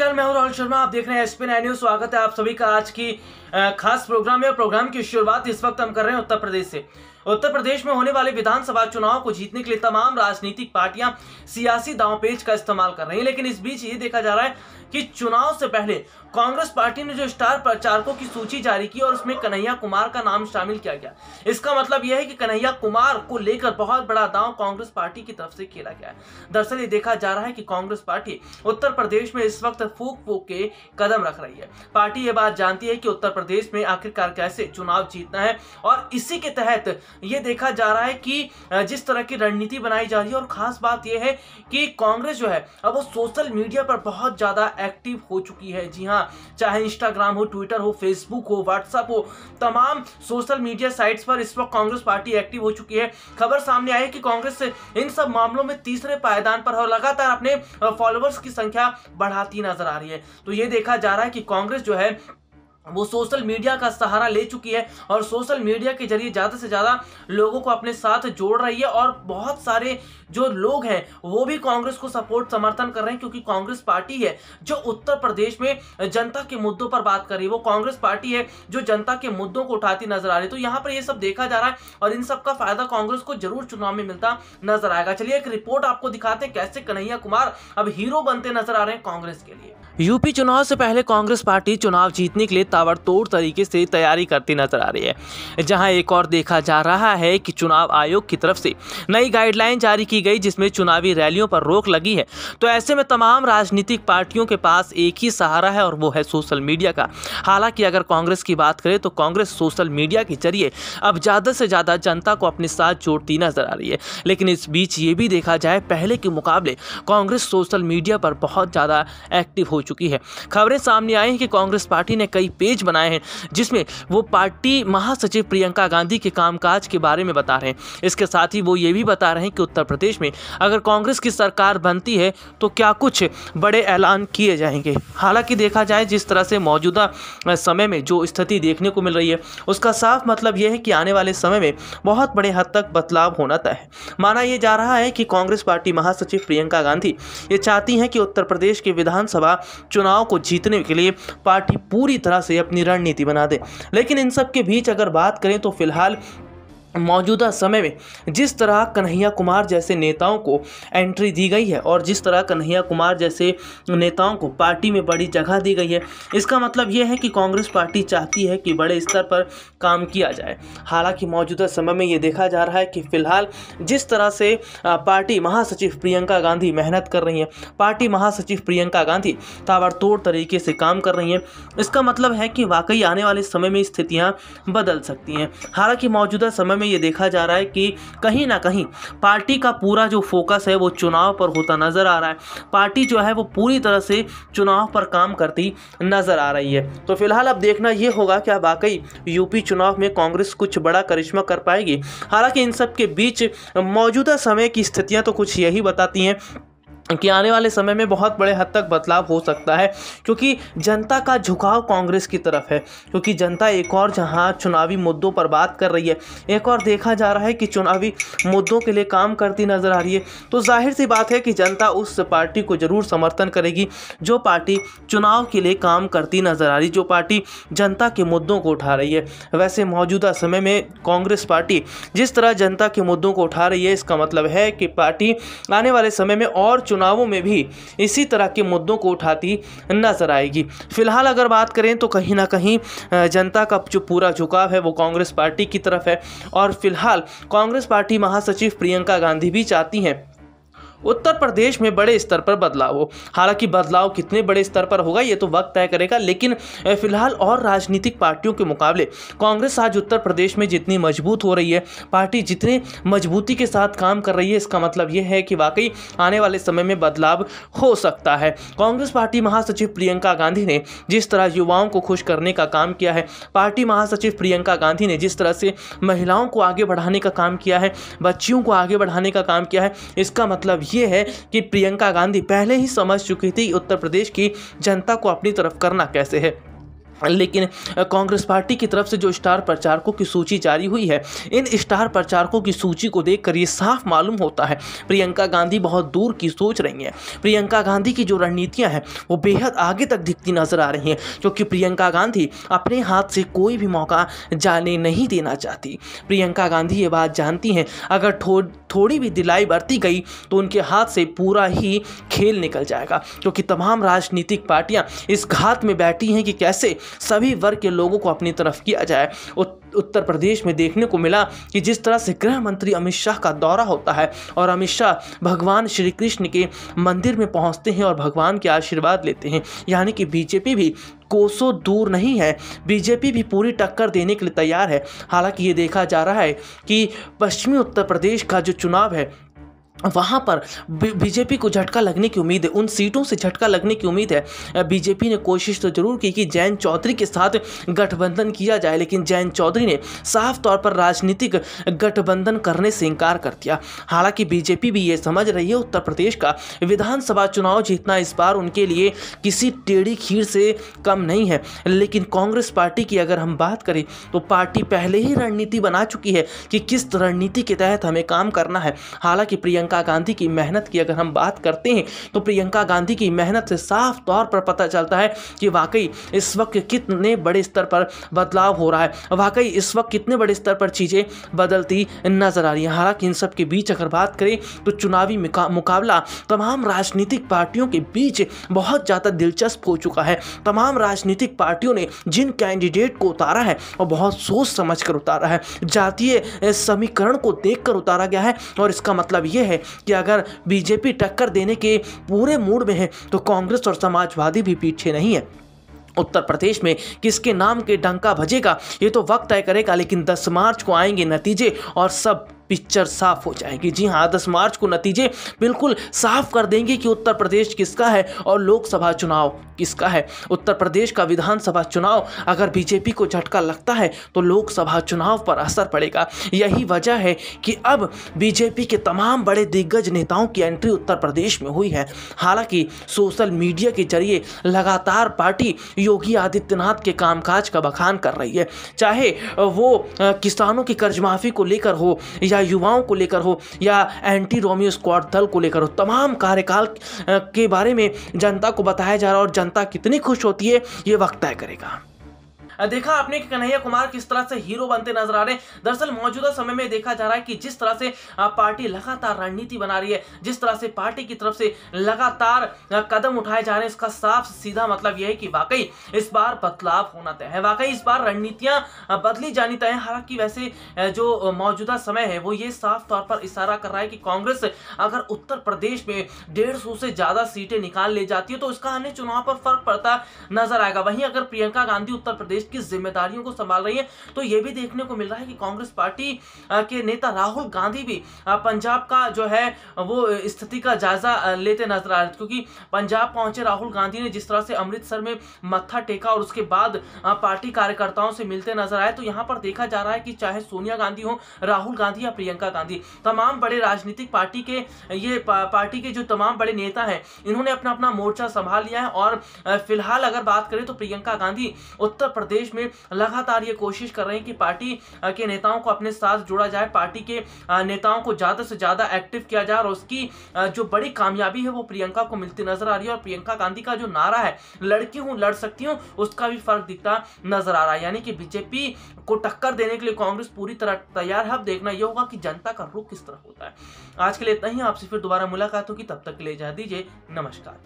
नमस्कार मैं हूं राहुल शर्मा आप देख रहे हैं एसपी न्यूज स्वागत है आप सभी का आज की खास प्रोग्राम में प्रोग्राम की शुरुआत इस वक्त हम कर रहे हैं उत्तर प्रदेश से उत्तर प्रदेश में होने वाले विधानसभा चुनाव को जीतने के लिए तमाम राजनीतिक पार्टियां सियासी दांवपेच का इस्तेमाल कर रही हैं लेकिन इस बीच ये देखा जा रहा है कि चुनाव से पहले कांग्रेस पार्टी ने जो स्टार प्रचारकों की सूची जारी की और उसमें कन्हैया कुमार का नाम शामिल किया गया इसका मतलब यह है कि कन्हैया कुमार को लेकर बहुत बड़ा दांव कांग्रेस पार्टी की तरफ से खेला गया है दरअसल ये देखा जा रहा है कि कांग्रेस पार्टी उत्तर प्रदेश में इस वक्त फूक फूक के कदम रख रही है पार्टी ये बात जानती है कि उत्तर प्रदेश में आखिरकार कैसे चुनाव जीतना है और इसी के तहत ये देखा जा रहा है कि जिस तरह की रणनीति बनाई जा रही है और ख़ास बात यह है कि कांग्रेस जो है अब वो सोशल मीडिया पर बहुत ज़्यादा एक्टिव हो चुकी है जी हाँ चाहे इंस्टाग्राम हो ट्विटर हो फेसबुक हो व्हाट्सअप हो तमाम सोशल मीडिया साइट्स पर इस वक्त कांग्रेस पार्टी एक्टिव हो चुकी है खबर सामने आई है कि कांग्रेस इन सब मामलों में तीसरे पायदान पर है लगातार अपने फॉलोअर्स की संख्या बढ़ाती नजर आ रही है तो ये देखा जा रहा है कि कांग्रेस जो है वो सोशल मीडिया का सहारा ले चुकी है और सोशल मीडिया के जरिए ज़्यादा से ज़्यादा लोगों को अपने साथ जोड़ रही है और बहुत सारे जो लोग हैं वो भी कांग्रेस को सपोर्ट समर्थन कर रहे हैं क्योंकि कांग्रेस पार्टी है जो उत्तर प्रदेश में जनता के मुद्दों पर बात कर रही है वो कांग्रेस पार्टी है जो जनता के मुद्दों को उठाती नजर आ रही है तो यहाँ पर ये सब देखा जा रहा है और इन सब का फायदा कांग्रेस को जरूर चुनाव में मिलता नजर आएगा चलिए एक रिपोर्ट आपको दिखाते हैं कैसे कन्हैया कुमार अब हीरो बनते नजर आ रहे हैं कांग्रेस के लिए यूपी चुनाव से पहले कांग्रेस पार्टी चुनाव जीतने के लिए ताबड़तोड़ तरीके से तैयारी करती नजर आ रही है जहां एक और देखा जा रहा है कि चुनाव आयोग की तरफ से नई गाइडलाइन जारी की गई जिसमें चुनावी रैलियों पर रोक लगी है तो ऐसे में तमाम राजनीतिक पार्टियों के पास एक ही सहारा है और वो है सोशल मीडिया का हालांकि अगर कांग्रेस की बात करें तो कांग्रेस सोशल मीडिया के जरिए अब ज़्यादा से ज़्यादा जनता को अपने साथ जोड़ती नजर आ रही है लेकिन इस बीच ये भी देखा जाए पहले के मुकाबले कांग्रेस सोशल मीडिया पर बहुत ज़्यादा एक्टिव हो चुकी है खबरें सामने आई हैं कि कांग्रेस पार्टी ने कई पेज बनाए हैं जिसमें वो पार्टी महासचिव प्रियंका गांधी के कामकाज के बारे में बता रहे हैं इसके साथ ही वो ये भी बता रहे हैं कि उत्तर प्रदेश में अगर कांग्रेस की सरकार बनती है तो क्या कुछ बड़े ऐलान किए जाएंगे हालांकि देखा जाए जिस तरह से मौजूदा समय में जो स्थिति देखने को मिल रही है उसका साफ मतलब यह है कि आने वाले समय में बहुत बड़े हद तक बदलाव होना तय है माना यह जा रहा है कि कांग्रेस पार्टी महासचिव प्रियंका गांधी ये चाहती हैं कि उत्तर प्रदेश के विधानसभा चुनाव को जीतने के लिए पार्टी पूरी तरह से से अपनी रणनीति बना दे लेकिन इन सब के बीच अगर बात करें तो फिलहाल मौजूदा समय में जिस तरह कन्हैया कुमार जैसे नेताओं को एंट्री दी गई है और जिस तरह कन्हैया कुमार जैसे नेताओं को पार्टी में बड़ी जगह दी गई है इसका मतलब यह है कि कांग्रेस पार्टी चाहती है कि बड़े स्तर पर काम किया जाए हालांकि मौजूदा समय में ये देखा जा रहा है कि फिलहाल जिस तरह से पार्टी महासचिव प्रियंका गांधी मेहनत कर रही हैं पार्टी महासचिव प्रियंका गांधी ताबड़तोड़ तरीके से काम कर रही हैं इसका मतलब है कि वाकई आने वाले समय में स्थितियाँ बदल सकती हैं हालाँकि मौजूदा समय में ये देखा जा रहा है कि कहीं ना कहीं पार्टी का पूरा जो फोकस है वो चुनाव पर होता नज़र आ रहा है पार्टी जो है वो पूरी तरह से चुनाव पर काम करती नज़र आ रही है तो फिलहाल अब देखना ये होगा क्या वाकई यूपी चुनाव में कांग्रेस कुछ बड़ा करिश्मा कर पाएगी हालांकि इन सब के बीच मौजूदा समय की स्थितियां तो कुछ यही बताती हैं कि आने वाले समय में बहुत बड़े हद तक बदलाव हो सकता है क्योंकि जनता का झुकाव कांग्रेस की तरफ है क्योंकि जनता एक और जहां चुनावी मुद्दों पर बात कर रही है एक और देखा जा रहा है कि चुनावी मुद्दों के लिए काम करती नज़र आ रही है तो जाहिर सी बात है कि जनता उस पार्टी को ज़रूर समर्थन करेगी जो पार्टी चुनाव के लिए काम करती नज़र आ रही जो पार्टी जनता के मुद्दों को उठा रही है वैसे मौजूदा समय में कांग्रेस पार्टी जिस तरह जनता के मुद्दों को उठा रही है इसका मतलब है कि पार्टी आने वाले समय में और चुनावों में भी इसी तरह के मुद्दों को उठाती नजर आएगी फिलहाल अगर बात करें तो कहीं ना कहीं जनता का जो पूरा झुकाव है वो कांग्रेस पार्टी की तरफ है और फिलहाल कांग्रेस पार्टी महासचिव प्रियंका गांधी भी चाहती हैं उत्तर प्रदेश में बड़े स्तर पर बदलाव हो हालांकि बदलाव कितने बड़े स्तर पर होगा ये तो वक्त तय करेगा लेकिन फिलहाल और राजनीतिक पार्टियों के मुकाबले कांग्रेस आज उत्तर प्रदेश में जितनी मजबूत हो रही है पार्टी जितने मजबूती के साथ काम कर रही है इसका मतलब ये है कि वाकई आने वाले समय में बदलाव हो सकता है कांग्रेस पार्टी महासचिव प्रियंका गांधी ने जिस तरह युवाओं को खुश करने का काम किया है पार्टी महासचिव प्रियंका गांधी ने जिस तरह से महिलाओं को आगे बढ़ाने का काम किया है बच्चियों को आगे बढ़ाने का काम किया है इसका मतलब ये है कि प्रियंका गांधी पहले ही समझ चुकी थी उत्तर प्रदेश की जनता को अपनी तरफ करना कैसे है लेकिन कांग्रेस पार्टी की तरफ से जो स्टार प्रचारकों की सूची जारी हुई है इन स्टार प्रचारकों की सूची को देखकर ये साफ मालूम होता है प्रियंका गांधी बहुत दूर की सोच रही हैं प्रियंका गांधी की जो रणनीतियां हैं वो बेहद आगे तक दिखती नजर आ रही हैं क्योंकि प्रियंका गांधी अपने हाथ से कोई भी मौका जाने नहीं देना चाहती प्रियंका गांधी ये बात जानती हैं अगर थो, थोड़ी भी दिलाई बरती गई तो उनके हाथ से पूरा ही खेल निकल जाएगा क्योंकि तमाम राजनीतिक पार्टियाँ इस घात में बैठी हैं कि कैसे सभी वर्ग के लोगों को अपनी तरफ किया जाए उत्तर प्रदेश में देखने को मिला कि जिस तरह से गृह मंत्री अमित शाह का दौरा होता है और अमित शाह भगवान श्री कृष्ण के मंदिर में पहुंचते हैं और भगवान के आशीर्वाद लेते हैं यानी कि बीजेपी भी कोसों दूर नहीं है बीजेपी भी पूरी टक्कर देने के लिए तैयार है हालांकि ये देखा जा रहा है कि पश्चिमी उत्तर प्रदेश का जो चुनाव है वहाँ पर बीजेपी को झटका लगने की उम्मीद है उन सीटों से झटका लगने की उम्मीद है बीजेपी ने कोशिश तो जरूर की कि जैन चौधरी के साथ गठबंधन किया जाए लेकिन जैन चौधरी ने साफ तौर पर राजनीतिक गठबंधन करने से इनकार कर दिया हालांकि बीजेपी भी ये समझ रही है उत्तर प्रदेश का विधानसभा चुनाव जीतना इस बार उनके लिए किसी टेढ़ी खीर से कम नहीं है लेकिन कांग्रेस पार्टी की अगर हम बात करें तो पार्टी पहले ही रणनीति बना चुकी है कि किस रणनीति के तहत हमें काम करना है हालांकि प्रियंका प्रियंका गांधी की मेहनत की अगर हम बात करते हैं तो प्रियंका गांधी की मेहनत से साफ तौर पर पता चलता है कि वाकई इस वक्त कितने बड़े स्तर पर बदलाव हो रहा है वाकई इस वक्त कितने बड़े स्तर पर चीज़ें बदलती नजर आ रही हैं हालांकि इन सब के बीच अगर बात करें तो चुनावी मुकाबला तमाम राजनीतिक पार्टियों के बीच बहुत ज़्यादा दिलचस्प हो चुका है तमाम राजनीतिक पार्टियों ने जिन कैंडिडेट को उतारा है और बहुत सोच समझ कर उतारा है जातीय समीकरण को देख कर उतारा गया है और इसका मतलब यह है कि अगर बीजेपी टक्कर देने के पूरे मूड में है तो कांग्रेस और समाजवादी भी पीछे नहीं है उत्तर प्रदेश में किसके नाम के डंका भजेगा ये तो वक्त तय करेगा लेकिन 10 मार्च को आएंगे नतीजे और सब पिक्चर साफ हो जाएगी जी हाँ दस मार्च को नतीजे बिल्कुल साफ कर देंगे कि उत्तर प्रदेश किसका है और लोकसभा चुनाव किसका है उत्तर प्रदेश का विधानसभा चुनाव अगर बीजेपी को झटका लगता है तो लोकसभा चुनाव पर असर पड़ेगा यही वजह है कि अब बीजेपी के तमाम बड़े दिग्गज नेताओं की एंट्री उत्तर प्रदेश में हुई है हालांकि सोशल मीडिया के जरिए लगातार पार्टी योगी आदित्यनाथ के कामकाज का बखान कर रही है चाहे वो किसानों की कर्जमाफी को लेकर हो या या युवाओं को लेकर हो या एंटी रोमियो स्क्वाड दल को लेकर हो तमाम कार्यकाल के बारे में जनता को बताया जा रहा है और जनता कितनी खुश होती है ये वक्त तय करेगा देखा आपने कि कन्हैया कुमार किस तरह से हीरो बनते नजर आ रहे हैं दरअसल मौजूदा समय में देखा जा रहा है कि जिस तरह से पार्टी लगातार रणनीति बना रही है जिस तरह से पार्टी की तरफ से लगातार कदम उठाए जा रहे हैं इसका साफ सीधा मतलब यह है कि वाकई इस बार बदलाव होना तय है वाकई इस बार रणनीतियां बदली जानी तय है हालांकि वैसे जो मौजूदा समय है वो ये साफ तौर पर इशारा कर रहा है कि कांग्रेस अगर उत्तर प्रदेश में डेढ़ सौ से ज्यादा सीटें निकाल ले जाती है तो इसका हमें चुनाव पर फर्क पड़ता नजर आएगा वहीं अगर प्रियंका गांधी उत्तर प्रदेश किस जिम्मेदारियों को संभाल रही है तो यह भी देखने को मिल रहा है कि कांग्रेस पार्टी के नेता राहुल गांधी भी पंजाब का जो है वो स्थिति का जायजा लेते नजर आ रहे क्योंकि पंजाब पहुंचे राहुल गांधी ने जिस तरह से अमृतसर में मत्था टेका और उसके बाद पार्टी कार्यकर्ताओं से मिलते नजर आए तो यहां पर देखा जा रहा है कि चाहे सोनिया गांधी हो राहुल गांधी या प्रियंका गांधी तमाम बड़े राजनीतिक पार्टी के ये पार्टी के जो तमाम बड़े नेता हैं इन्होंने अपना अपना मोर्चा संभाल लिया है और फिलहाल अगर बात करें तो प्रियंका गांधी उत्तर प्रदेश प्रदेश में लगातार ये कोशिश कर रहे हैं कि पार्टी के नेताओं को अपने साथ जोड़ा जाए पार्टी के नेताओं को ज़्यादा से ज़्यादा एक्टिव किया जाए और उसकी जो बड़ी कामयाबी है वो प्रियंका को मिलती नजर आ रही है और प्रियंका गांधी का जो नारा है लड़की हूँ लड़ सकती हूँ उसका भी फर्क दिखता नजर आ रहा है यानी कि बीजेपी को टक्कर देने के लिए कांग्रेस पूरी तरह तैयार है अब देखना यह होगा कि जनता का रुख किस तरह होता है आज के लिए इतना ही आपसे फिर दोबारा मुलाकात होगी तब तक के लिए जा दीजिए नमस्कार